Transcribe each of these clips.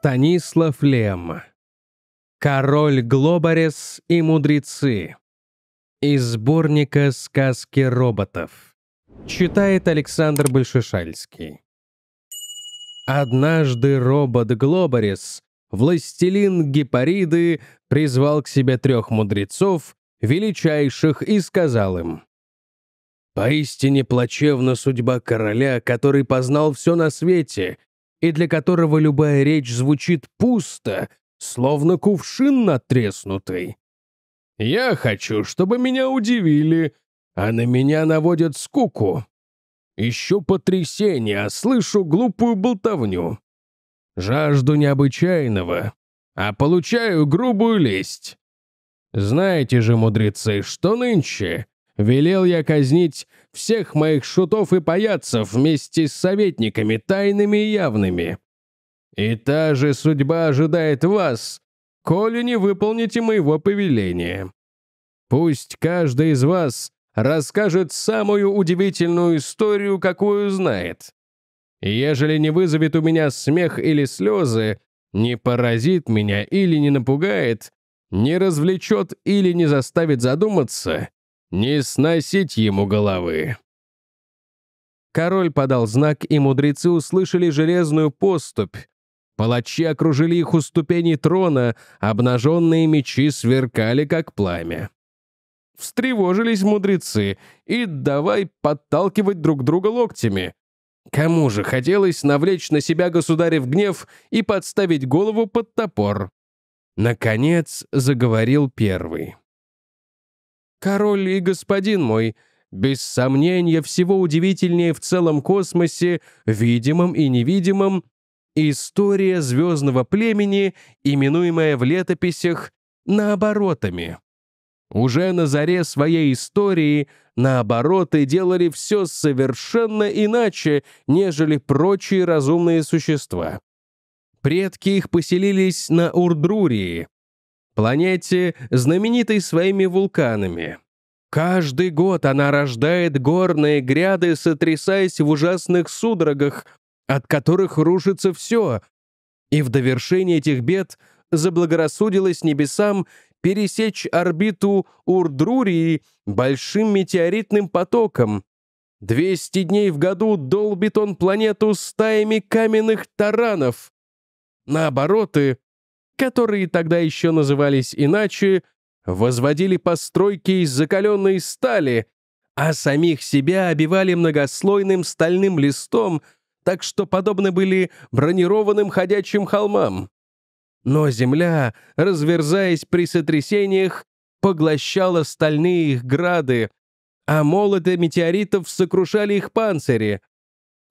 Станислав Лем. Король Глобарес и мудрецы. Из сборника «Сказки роботов». Читает Александр Большишальский. Однажды робот Глобарис, властелин Гепариды, призвал к себе трех мудрецов, величайших, и сказал им. «Поистине плачевна судьба короля, который познал все на свете, и для которого любая речь звучит пусто, словно кувшин натреснутый. Я хочу, чтобы меня удивили, а на меня наводят скуку. Ищу потрясение, а слышу глупую болтовню. Жажду необычайного, а получаю грубую лесть. Знаете же, мудрецы, что нынче Велел я казнить всех моих шутов и паяцев вместе с советниками, тайными и явными. И та же судьба ожидает вас, коли не выполните моего повеления. Пусть каждый из вас расскажет самую удивительную историю, какую знает. Ежели не вызовет у меня смех или слезы, не поразит меня или не напугает, не развлечет или не заставит задуматься, не сносить ему головы!» Король подал знак, и мудрецы услышали железную поступь. Палачи окружили их у ступени трона, обнаженные мечи сверкали, как пламя. Встревожились мудрецы, и давай подталкивать друг друга локтями. Кому же хотелось навлечь на себя государев гнев и подставить голову под топор? Наконец заговорил первый. Король и господин мой, без сомнения, всего удивительнее в целом космосе, видимом и невидимом, история звездного племени, именуемая в летописях наоборотами. Уже на заре своей истории наобороты делали все совершенно иначе, нежели прочие разумные существа. Предки их поселились на Урдрурии, планете, знаменитой своими вулканами. Каждый год она рождает горные гряды, сотрясаясь в ужасных судорогах, от которых рушится все. И в довершении этих бед заблагорассудилось небесам пересечь орбиту Урдрурии большим метеоритным потоком. Двести дней в году долбит он планету стаями каменных таранов. На обороты которые тогда еще назывались иначе, возводили постройки из закаленной стали, а самих себя обивали многослойным стальным листом, так что подобны были бронированным ходячим холмам. Но земля, разверзаясь при сотрясениях, поглощала стальные их грады, а молоты метеоритов сокрушали их панцири.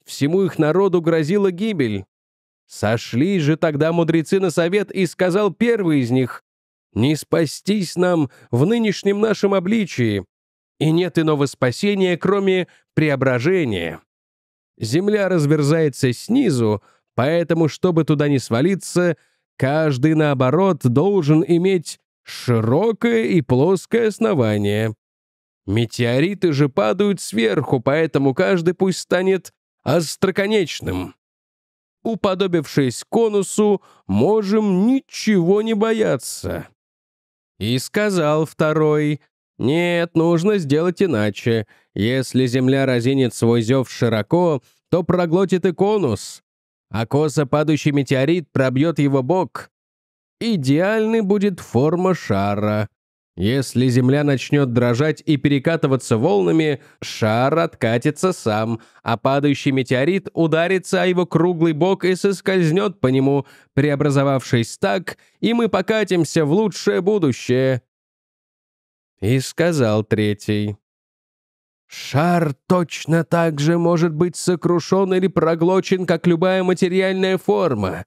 Всему их народу грозила гибель. Сошли же тогда мудрецы на совет, и сказал первый из них, «Не спастись нам в нынешнем нашем обличии, и нет иного спасения, кроме преображения. Земля разверзается снизу, поэтому, чтобы туда не свалиться, каждый, наоборот, должен иметь широкое и плоское основание. Метеориты же падают сверху, поэтому каждый пусть станет остроконечным» уподобившись конусу, можем ничего не бояться». И сказал второй, «Нет, нужно сделать иначе. Если земля разинет свой зев широко, то проглотит и конус, а косо падающий метеорит пробьет его бок. Идеальной будет форма шара. Если земля начнет дрожать и перекатываться волнами, шар откатится сам, а падающий метеорит ударится о его круглый бок и соскользнет по нему, преобразовавшись так, и мы покатимся в лучшее будущее. И сказал третий. Шар точно так же может быть сокрушен или проглочен, как любая материальная форма.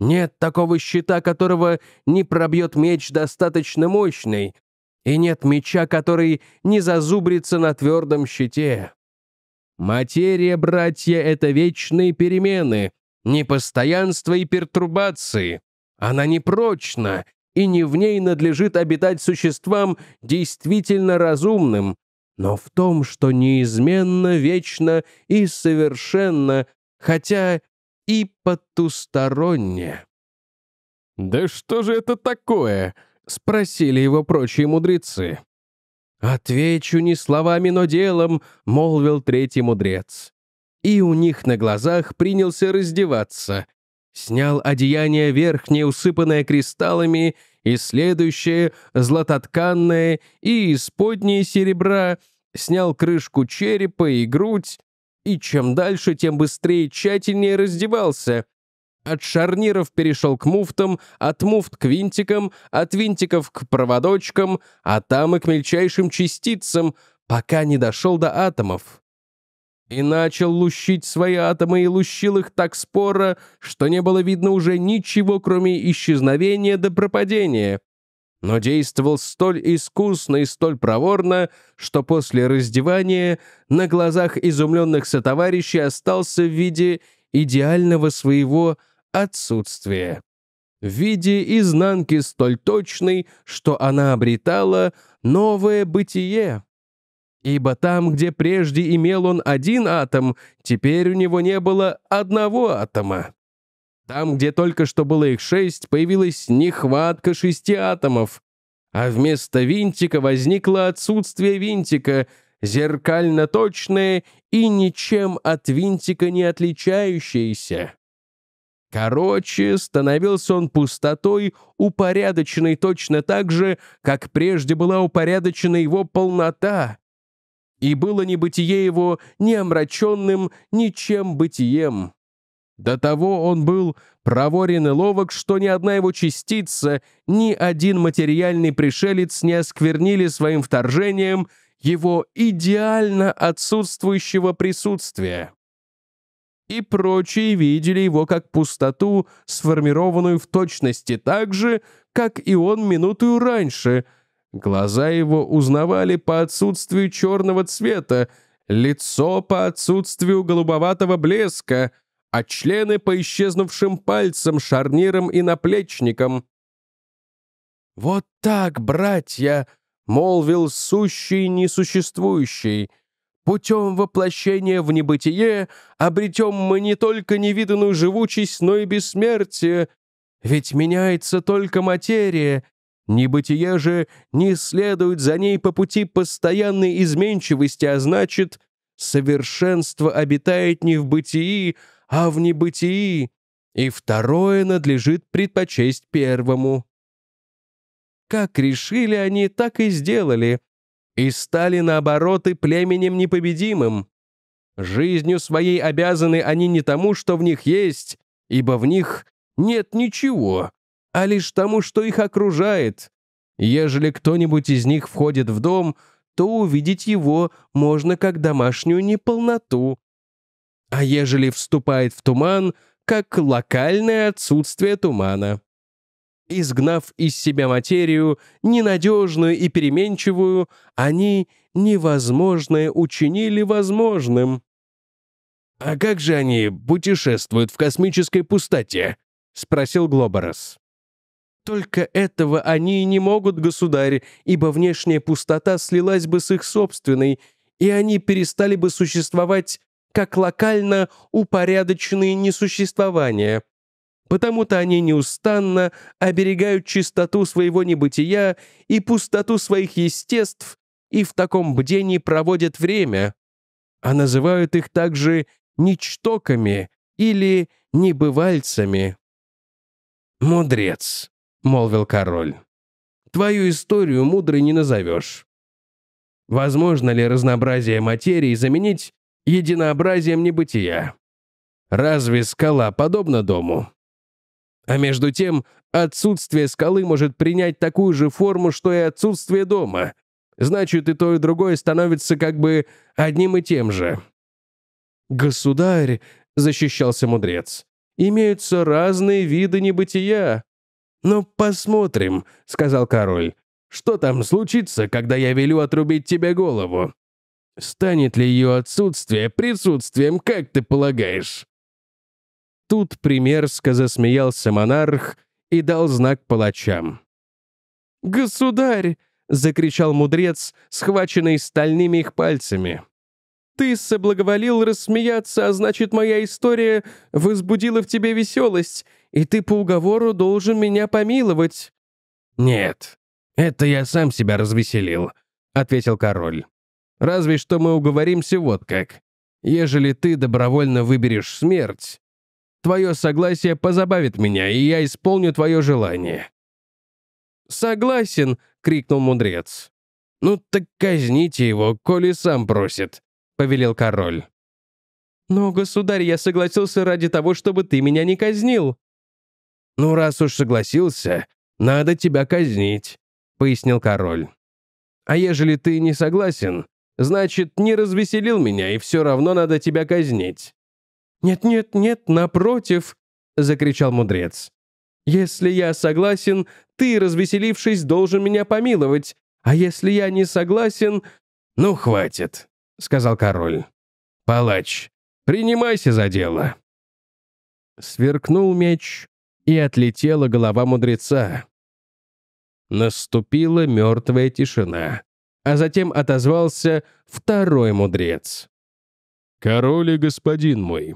Нет такого щита, которого не пробьет меч достаточно мощный, и нет меча, который не зазубрится на твердом щите. Материя, братья, — это вечные перемены, непостоянство и пертурбации. Она непрочна, и не в ней надлежит обитать существам действительно разумным, но в том, что неизменно, вечно и совершенно, хотя и потусторонне. «Да что же это такое?» — спросили его прочие мудрецы. «Отвечу не словами, но делом», — молвил третий мудрец. И у них на глазах принялся раздеваться. Снял одеяние верхнее, усыпанное кристаллами, и следующее — златотканное, и исподнее серебра, снял крышку черепа и грудь, и чем дальше, тем быстрее и тщательнее раздевался, от шарниров перешел к муфтам, от муфт к винтикам, от винтиков к проводочкам, а там и к мельчайшим частицам, пока не дошел до атомов. И начал лущить свои атомы и лущил их так споро, что не было видно уже ничего, кроме исчезновения до пропадения но действовал столь искусно и столь проворно, что после раздевания на глазах изумленных сотоварищей остался в виде идеального своего отсутствие. В виде изнанки столь точной, что она обретала новое бытие. Ибо там, где прежде имел он один атом, теперь у него не было одного атома. Там, где только что было их шесть, появилась нехватка шести атомов, а вместо винтика возникло отсутствие винтика, зеркально точное и ничем от винтика не отличающееся. Короче, становился он пустотой, упорядоченной точно так же, как прежде была упорядочена его полнота. И было не небытие его ни омраченным, ничем бытием. До того он был проворен и ловок, что ни одна его частица, ни один материальный пришелец не осквернили своим вторжением его идеально отсутствующего присутствия и прочие видели его как пустоту, сформированную в точности так же, как и он минуту раньше. Глаза его узнавали по отсутствию черного цвета, лицо по отсутствию голубоватого блеска, а члены по исчезнувшим пальцам, шарнирам и наплечникам. «Вот так, братья!» — молвил сущий несуществующий — Путем воплощения в небытие обретем мы не только невиданную живучесть, но и бессмертие. Ведь меняется только материя. Небытие же не следует за ней по пути постоянной изменчивости, а значит, совершенство обитает не в бытии, а в небытии. И второе надлежит предпочесть первому. Как решили они, так и сделали и стали, наоборот, и племенем непобедимым. Жизнью своей обязаны они не тому, что в них есть, ибо в них нет ничего, а лишь тому, что их окружает. Ежели кто-нибудь из них входит в дом, то увидеть его можно как домашнюю неполноту. А ежели вступает в туман, как локальное отсутствие тумана. Изгнав из себя материю, ненадежную и переменчивую, они невозможное учинили возможным. «А как же они путешествуют в космической пустоте?» — спросил Глобарос. «Только этого они и не могут, государь, ибо внешняя пустота слилась бы с их собственной, и они перестали бы существовать как локально упорядоченные несуществования. Потому-то они неустанно оберегают чистоту своего небытия и пустоту своих естеств и в таком бдении проводят время, а называют их также ничтоками или небывальцами. «Мудрец», — молвил король, — «твою историю мудрой не назовешь. Возможно ли разнообразие материи заменить единообразием небытия? Разве скала подобна дому?» А между тем, отсутствие скалы может принять такую же форму, что и отсутствие дома. Значит, и то, и другое становится как бы одним и тем же. «Государь», — защищался мудрец, — «имеются разные виды небытия». «Ну, посмотрим», — сказал король, — «что там случится, когда я велю отрубить тебе голову? Станет ли ее отсутствие присутствием, как ты полагаешь?» Тут примерзко засмеялся монарх и дал знак палачам. «Государь!» — закричал мудрец, схваченный стальными их пальцами. «Ты соблаговолил рассмеяться, а значит, моя история возбудила в тебе веселость, и ты по уговору должен меня помиловать». «Нет, это я сам себя развеселил», — ответил король. «Разве что мы уговоримся вот как. Ежели ты добровольно выберешь смерть, Твое согласие позабавит меня, и я исполню твое желание». «Согласен!» — крикнул мудрец. «Ну так казните его, коли сам просит», — повелел король. «Но, государь, я согласился ради того, чтобы ты меня не казнил». «Ну, раз уж согласился, надо тебя казнить», — пояснил король. «А ежели ты не согласен, значит, не развеселил меня, и все равно надо тебя казнить». «Нет-нет, нет, напротив!» — закричал мудрец. «Если я согласен, ты, развеселившись, должен меня помиловать, а если я не согласен...» «Ну, хватит», — сказал король. «Палач, принимайся за дело». Сверкнул меч, и отлетела голова мудреца. Наступила мертвая тишина, а затем отозвался второй мудрец. «Король и господин мой,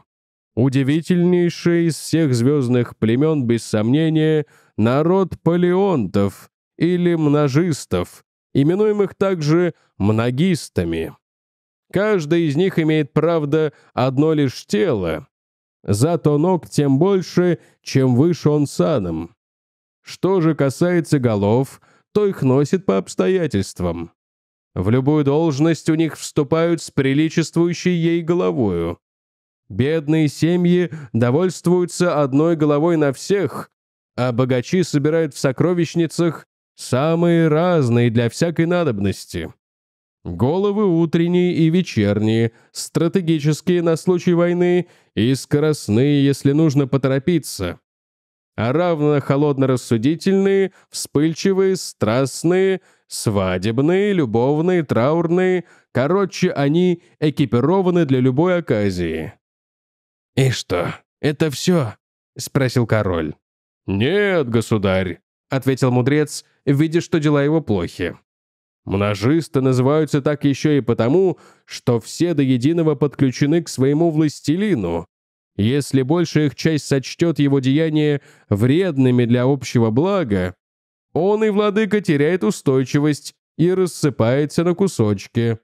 Удивительнейший из всех звездных племен, без сомнения, народ палеонтов или множистов, именуемых также многистами. Каждый из них имеет, правда, одно лишь тело. Зато ног тем больше, чем выше он саном. Что же касается голов, то их носит по обстоятельствам. В любую должность у них вступают с приличествующей ей головою. Бедные семьи довольствуются одной головой на всех, а богачи собирают в сокровищницах самые разные для всякой надобности. Головы утренние и вечерние, стратегические на случай войны и скоростные, если нужно поторопиться. А равно холодно-рассудительные, вспыльчивые, страстные, свадебные, любовные, траурные. Короче, они экипированы для любой оказии. «И что, это все?» — спросил король. «Нет, государь», — ответил мудрец, видя, что дела его плохи. «Множисты называются так еще и потому, что все до единого подключены к своему властелину. Если большая их часть сочтет его деяния вредными для общего блага, он и владыка теряет устойчивость и рассыпается на кусочки».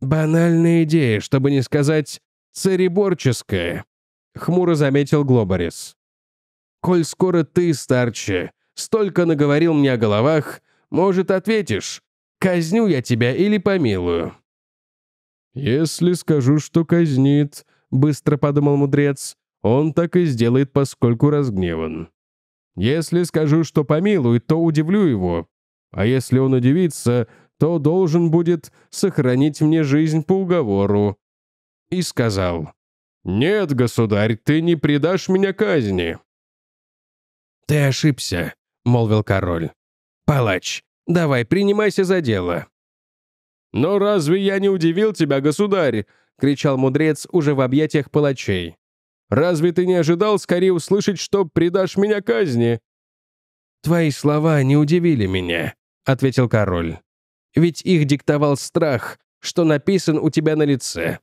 «Банальная идея, чтобы не сказать цереборческое», — хмуро заметил Глобарис. «Коль скоро ты, старче, столько наговорил мне о головах, может, ответишь, казню я тебя или помилую». «Если скажу, что казнит», — быстро подумал мудрец, — «он так и сделает, поскольку разгневан. Если скажу, что помилует, то удивлю его, а если он удивится, то должен будет сохранить мне жизнь по уговору и сказал, «Нет, государь, ты не предашь меня казни». «Ты ошибся», — молвил король. «Палач, давай, принимайся за дело». «Но разве я не удивил тебя, государь?» — кричал мудрец уже в объятиях палачей. «Разве ты не ожидал скорее услышать, что предашь меня казни?» «Твои слова не удивили меня», — ответил король. «Ведь их диктовал страх, что написан у тебя на лице.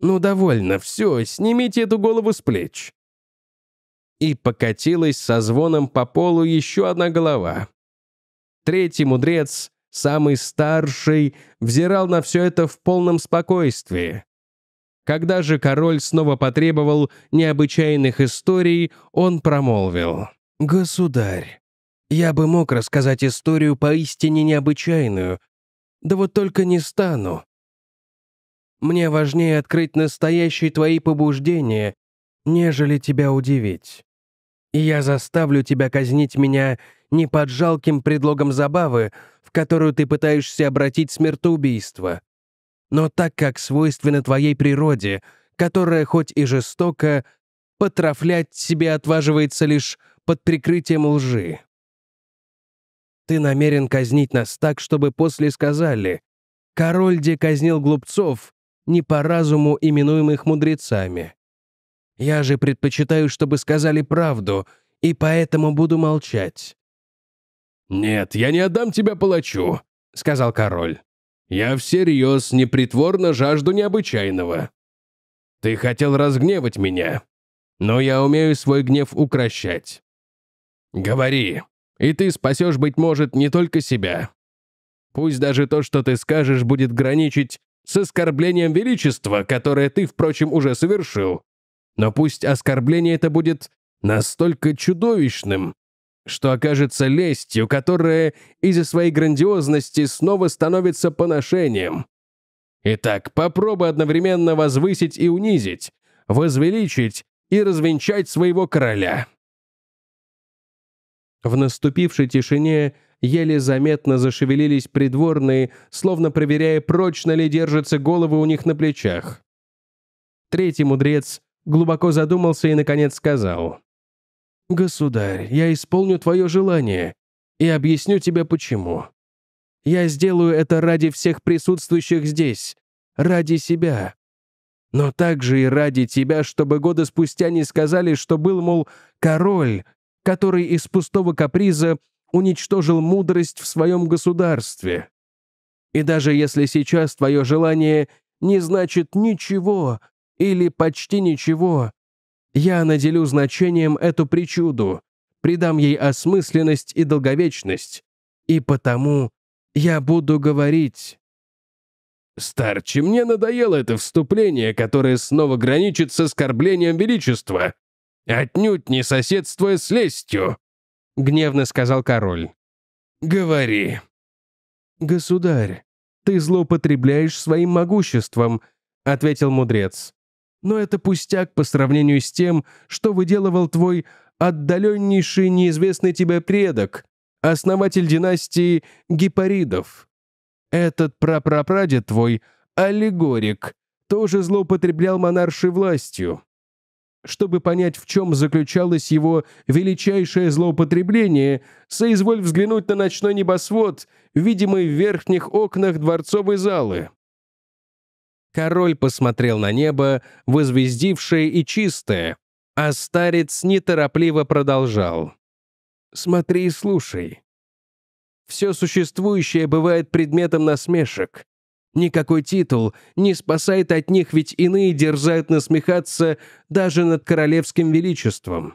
«Ну, довольно, все, снимите эту голову с плеч». И покатилась со звоном по полу еще одна голова. Третий мудрец, самый старший, взирал на все это в полном спокойствии. Когда же король снова потребовал необычайных историй, он промолвил. «Государь, я бы мог рассказать историю поистине необычайную, да вот только не стану. Мне важнее открыть настоящие твои побуждения, нежели тебя удивить. И я заставлю тебя казнить меня не под жалким предлогом забавы, в которую ты пытаешься обратить смертоубийство, но так, как свойственно твоей природе, которая хоть и жестока, потрафлять себе отваживается лишь под прикрытием лжи. Ты намерен казнить нас так, чтобы после сказали «Король де казнил глупцов, не по разуму именуемых мудрецами. Я же предпочитаю, чтобы сказали правду, и поэтому буду молчать». «Нет, я не отдам тебя палачу», — сказал король. «Я всерьез непритворно жажду необычайного. Ты хотел разгневать меня, но я умею свой гнев укращать. Говори, и ты спасешь, быть может, не только себя. Пусть даже то, что ты скажешь, будет граничить с оскорблением величества, которое ты, впрочем, уже совершил. Но пусть оскорбление это будет настолько чудовищным, что окажется лестью, которая из-за своей грандиозности снова становится поношением. Итак, попробуй одновременно возвысить и унизить, возвеличить и развенчать своего короля». В наступившей тишине еле заметно зашевелились придворные, словно проверяя, прочно ли держатся головы у них на плечах. Третий мудрец глубоко задумался и, наконец, сказал. «Государь, я исполню твое желание и объясню тебе почему. Я сделаю это ради всех присутствующих здесь, ради себя, но также и ради тебя, чтобы годы спустя не сказали, что был, мол, король, который из пустого каприза уничтожил мудрость в своем государстве. И даже если сейчас твое желание не значит ничего или почти ничего, я наделю значением эту причуду, придам ей осмысленность и долговечность, и потому я буду говорить. Старче, мне надоело это вступление, которое снова граничит с оскорблением величества, отнюдь не соседствуя с лестью гневно сказал король. «Говори». «Государь, ты злоупотребляешь своим могуществом», — ответил мудрец. «Но это пустяк по сравнению с тем, что выделывал твой отдаленнейший неизвестный тебе предок, основатель династии Гипаридов. Этот прапрапрадед твой, аллегорик, тоже злоупотреблял монаршей властью. Чтобы понять, в чем заключалось его величайшее злоупотребление, соизволь взглянуть на ночной небосвод, видимый в верхних окнах дворцовой залы. Король посмотрел на небо, возвездившее и чистое, а старец неторопливо продолжал. «Смотри и слушай. Все существующее бывает предметом насмешек. Никакой титул не спасает от них, ведь иные дерзают насмехаться даже над королевским величеством.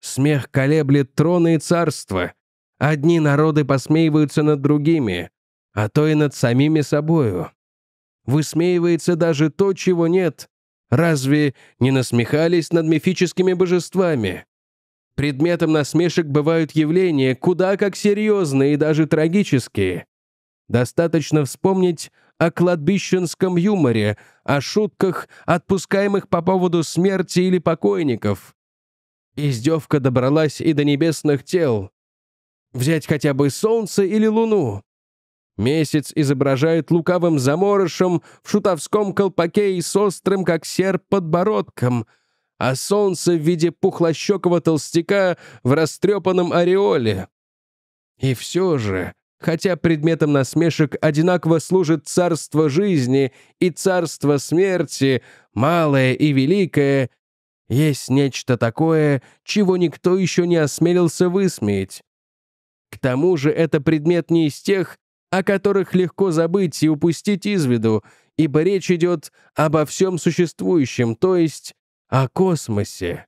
Смех колеблет троны и царства. Одни народы посмеиваются над другими, а то и над самими собою. Высмеивается даже то, чего нет. Разве не насмехались над мифическими божествами? Предметом насмешек бывают явления, куда как серьезные и даже трагические. Достаточно вспомнить о кладбищенском юморе, о шутках, отпускаемых по поводу смерти или покойников. Издевка добралась и до небесных тел. Взять хотя бы солнце или луну. Месяц изображают лукавым заморышем в шутовском колпаке и с острым, как серп, подбородком, а солнце в виде пухлощекого толстяка в растрепанном ореоле. И все же хотя предметом насмешек одинаково служит царство жизни и царство смерти, малое и великое, есть нечто такое, чего никто еще не осмелился высмеять. К тому же это предмет не из тех, о которых легко забыть и упустить из виду, ибо речь идет обо всем существующем, то есть о космосе.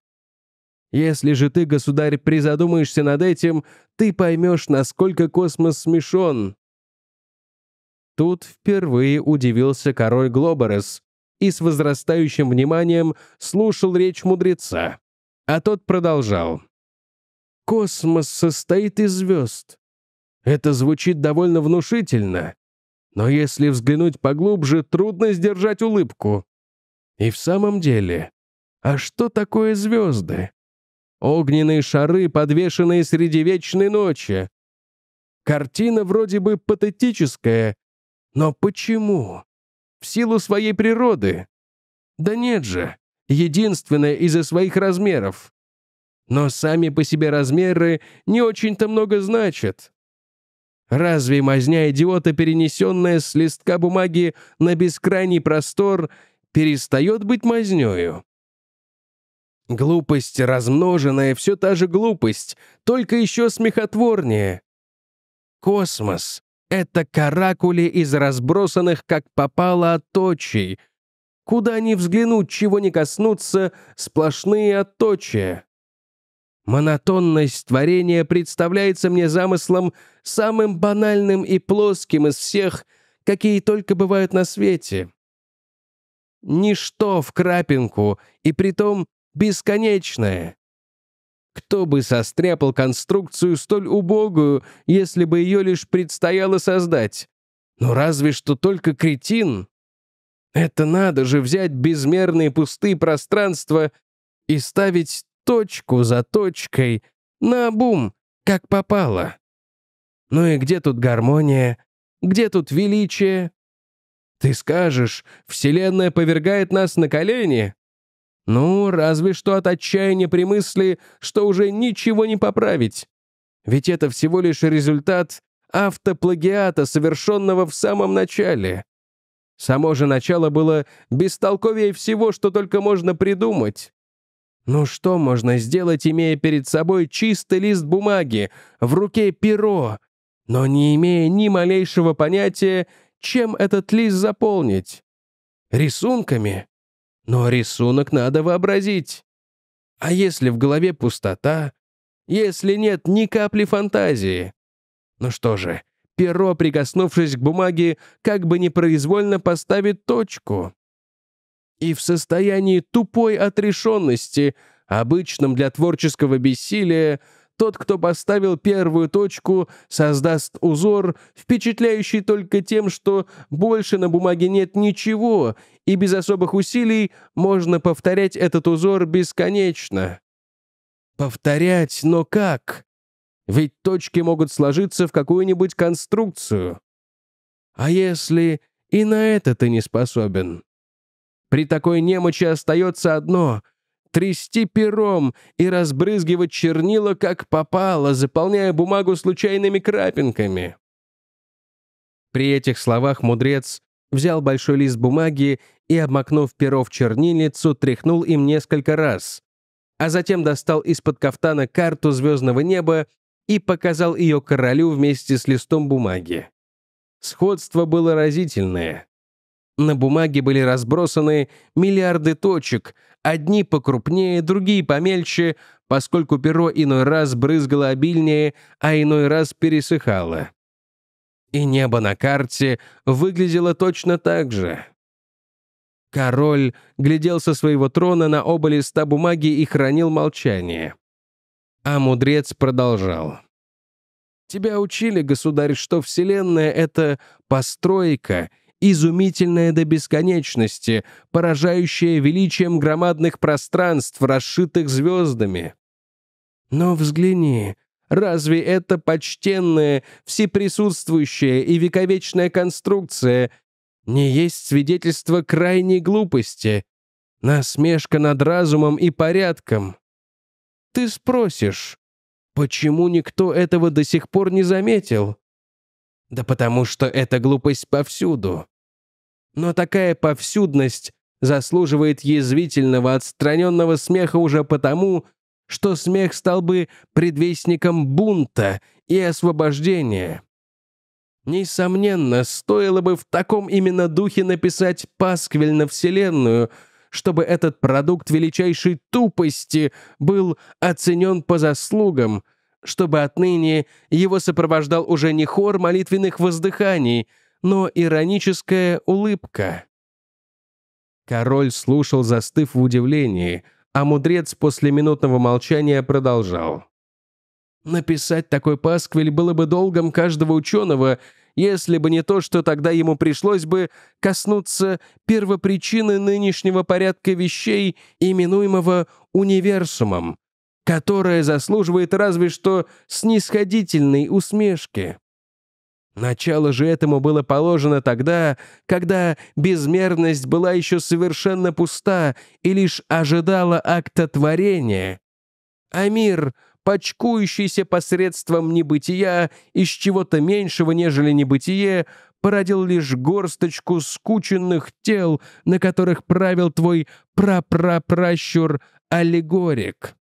Если же ты, государь, призадумаешься над этим, ты поймешь, насколько космос смешон». Тут впервые удивился король Глобарес и с возрастающим вниманием слушал речь мудреца. А тот продолжал. «Космос состоит из звезд. Это звучит довольно внушительно, но если взглянуть поглубже, трудно сдержать улыбку. И в самом деле, а что такое звезды? Огненные шары, подвешенные среди вечной ночи. Картина вроде бы патетическая, но почему? В силу своей природы? Да нет же, единственная из-за своих размеров. Но сами по себе размеры не очень-то много значат. Разве мазня идиота, перенесенная с листка бумаги на бескрайний простор, перестает быть мазнёю? Глупость размноженная, все та же глупость, только еще смехотворнее. Космос — это каракули из разбросанных, как попало, отточий. Куда ни взглянуть, чего не коснуться, сплошные отточия. Монотонность творения представляется мне замыслом самым банальным и плоским из всех, какие только бывают на свете. Ничто в крапинку, и притом бесконечное. Кто бы состряпал конструкцию столь убогую, если бы ее лишь предстояло создать? Но ну, разве что только кретин. Это надо же взять безмерные пустые пространства и ставить точку за точкой, на бум, как попало. Ну и где тут гармония? Где тут величие? Ты скажешь, Вселенная повергает нас на колени? Ну, разве что от отчаяния при мысли, что уже ничего не поправить. Ведь это всего лишь результат автоплагиата, совершенного в самом начале. Само же начало было бестолковее всего, что только можно придумать. Ну что можно сделать, имея перед собой чистый лист бумаги, в руке перо, но не имея ни малейшего понятия, чем этот лист заполнить? Рисунками? Но рисунок надо вообразить. А если в голове пустота? Если нет ни капли фантазии? Ну что же, перо, прикоснувшись к бумаге, как бы непроизвольно поставит точку. И в состоянии тупой отрешенности, обычном для творческого бессилия, тот, кто поставил первую точку, создаст узор, впечатляющий только тем, что больше на бумаге нет ничего, и без особых усилий можно повторять этот узор бесконечно. Повторять, но как? Ведь точки могут сложиться в какую-нибудь конструкцию. А если и на это ты не способен? При такой немочи остается одно — трясти пером и разбрызгивать чернила как попало, заполняя бумагу случайными крапинками. При этих словах мудрец взял большой лист бумаги и, обмакнув перо в чернильницу, тряхнул им несколько раз, а затем достал из-под кафтана карту звездного неба и показал ее королю вместе с листом бумаги. Сходство было разительное. На бумаге были разбросаны миллиарды точек, одни покрупнее, другие помельче, поскольку перо иной раз брызгало обильнее, а иной раз пересыхало. И небо на карте выглядело точно так же. Король глядел со своего трона на оба листа бумаги и хранил молчание. А мудрец продолжал. «Тебя учили, государь, что Вселенная — это постройка — изумительное до бесконечности, поражающее величием громадных пространств, расшитых звездами. Но взгляни, разве это почтенная, всеприсутствующая и вековечная конструкция не есть свидетельство крайней глупости, насмешка над разумом и порядком? Ты спросишь, почему никто этого до сих пор не заметил? Да потому что эта глупость повсюду. Но такая повсюдность заслуживает язвительного, отстраненного смеха уже потому, что смех стал бы предвестником бунта и освобождения. Несомненно, стоило бы в таком именно духе написать пасквиль на Вселенную, чтобы этот продукт величайшей тупости был оценен по заслугам – чтобы отныне его сопровождал уже не хор молитвенных воздыханий, но ироническая улыбка. Король слушал, застыв в удивлении, а мудрец после минутного молчания продолжал. Написать такой пасквиль было бы долгом каждого ученого, если бы не то, что тогда ему пришлось бы коснуться первопричины нынешнего порядка вещей, именуемого универсумом, которое заслуживает разве что снисходительной усмешки. Начало же этому было положено тогда, когда безмерность была еще совершенно пуста и лишь ожидала акта творения. А мир, почкующийся посредством небытия из чего-то меньшего, нежели небытие, породил лишь горсточку скученных тел, на которых правил твой прапрапращур аллегорик.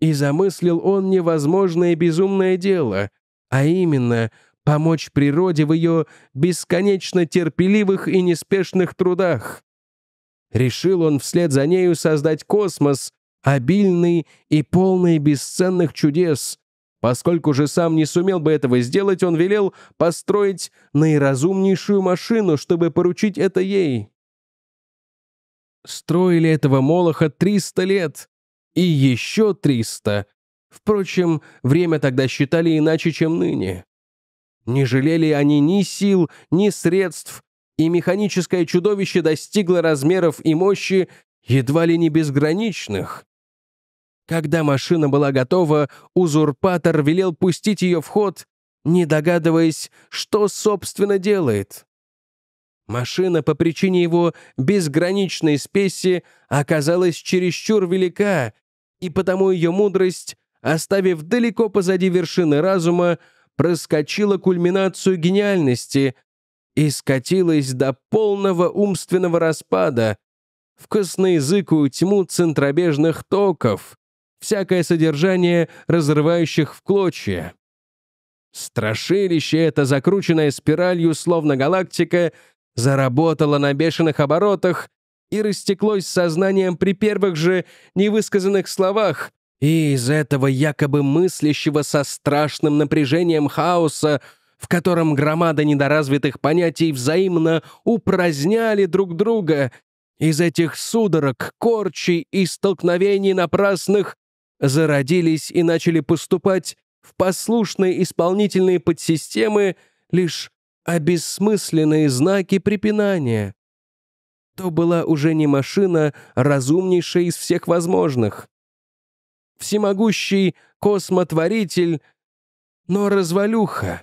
И замыслил он невозможное безумное дело, а именно помочь природе в ее бесконечно терпеливых и неспешных трудах. Решил он вслед за нею создать космос, обильный и полный бесценных чудес. Поскольку же сам не сумел бы этого сделать, он велел построить наиразумнейшую машину, чтобы поручить это ей. Строили этого Молоха 300 лет, и еще 300. Впрочем, время тогда считали иначе, чем ныне. Не жалели они ни сил, ни средств, и механическое чудовище достигло размеров и мощи едва ли не безграничных. Когда машина была готова, узурпатор велел пустить ее в ход, не догадываясь, что, собственно, делает. Машина по причине его безграничной спеси оказалась чересчур велика, и потому ее мудрость, оставив далеко позади вершины разума, проскочила кульминацию гениальности и скатилась до полного умственного распада, в косноязыкую тьму центробежных токов, всякое содержание разрывающих в клочья. Страшилище это, закрученное спиралью, словно галактика, заработало на бешеных оборотах, и растеклось сознанием при первых же невысказанных словах, и из этого якобы мыслящего со страшным напряжением хаоса, в котором громада недоразвитых понятий взаимно упраздняли друг друга, из этих судорог, корчей и столкновений напрасных зародились и начали поступать в послушные исполнительные подсистемы лишь обессмысленные знаки препинания то была уже не машина, а разумнейшая из всех возможных. Всемогущий космотворитель, но развалюха.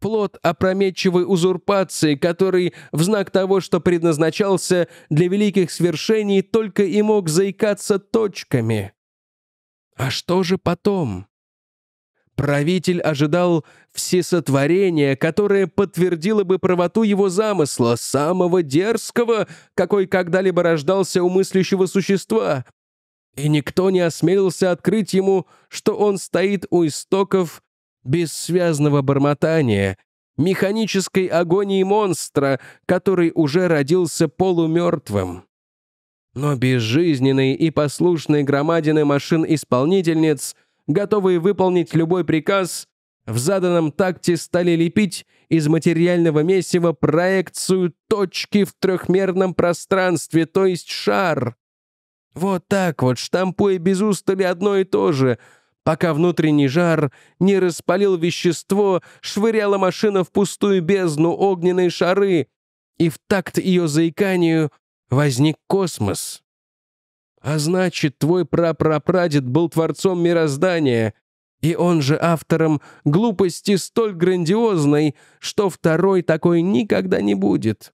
Плод опрометчивой узурпации, который в знак того, что предназначался для великих свершений, только и мог заикаться точками. А что же потом? Правитель ожидал всесотворения, которое подтвердило бы правоту его замысла, самого дерзкого, какой когда-либо рождался у мыслящего существа. И никто не осмелился открыть ему, что он стоит у истоков бессвязного бормотания, механической агонии монстра, который уже родился полумертвым. Но безжизненные и послушные громадины машин-исполнительниц — готовые выполнить любой приказ, в заданном такте стали лепить из материального месива проекцию точки в трехмерном пространстве, то есть шар. Вот так вот, штампуя без устали одно и то же, пока внутренний жар не распалил вещество, швыряла машина в пустую бездну огненные шары, и в такт ее заиканию возник космос. А значит, твой прапрапрадед был творцом мироздания, и он же автором глупости столь грандиозной, что второй такой никогда не будет.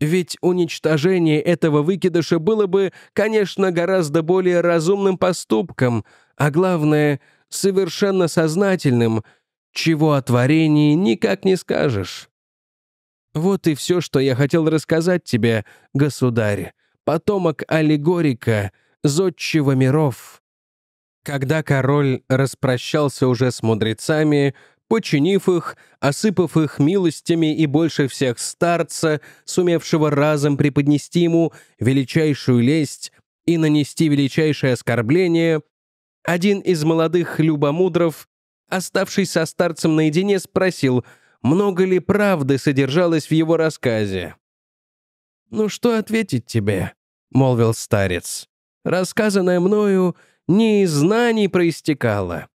Ведь уничтожение этого выкидыша было бы, конечно, гораздо более разумным поступком, а главное, совершенно сознательным, чего о творении никак не скажешь. Вот и все, что я хотел рассказать тебе, государь потомок Аллегорика, зодчего миров. Когда король распрощался уже с мудрецами, починив их, осыпав их милостями и больше всех старца, сумевшего разом преподнести ему величайшую лесть и нанести величайшее оскорбление, один из молодых любомудров, оставшийся со старцем наедине, спросил, много ли правды содержалось в его рассказе. «Ну что ответить тебе?» — молвил старец. «Рассказанное мною не из знаний проистекало.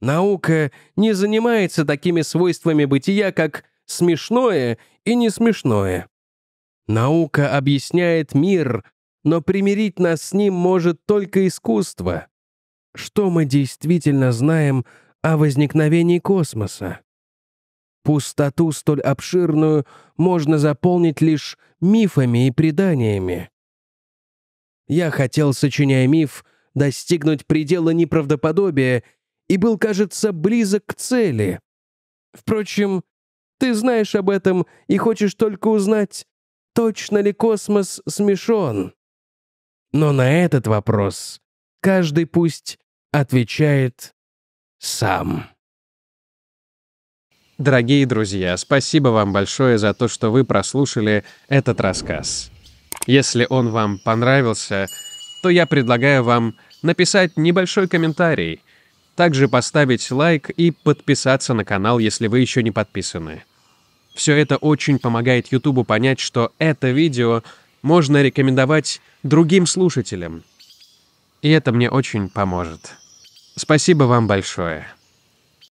Наука не занимается такими свойствами бытия, как смешное и несмешное. Наука объясняет мир, но примирить нас с ним может только искусство. Что мы действительно знаем о возникновении космоса? Пустоту столь обширную можно заполнить лишь мифами и преданиями. Я хотел, сочиняя миф, достигнуть предела неправдоподобия и был, кажется, близок к цели. Впрочем, ты знаешь об этом и хочешь только узнать, точно ли космос смешон. Но на этот вопрос каждый пусть отвечает сам. Дорогие друзья, спасибо вам большое за то, что вы прослушали этот рассказ. Если он вам понравился, то я предлагаю вам написать небольшой комментарий, также поставить лайк и подписаться на канал, если вы еще не подписаны. Все это очень помогает YouTube понять, что это видео можно рекомендовать другим слушателям. И это мне очень поможет. Спасибо вам большое.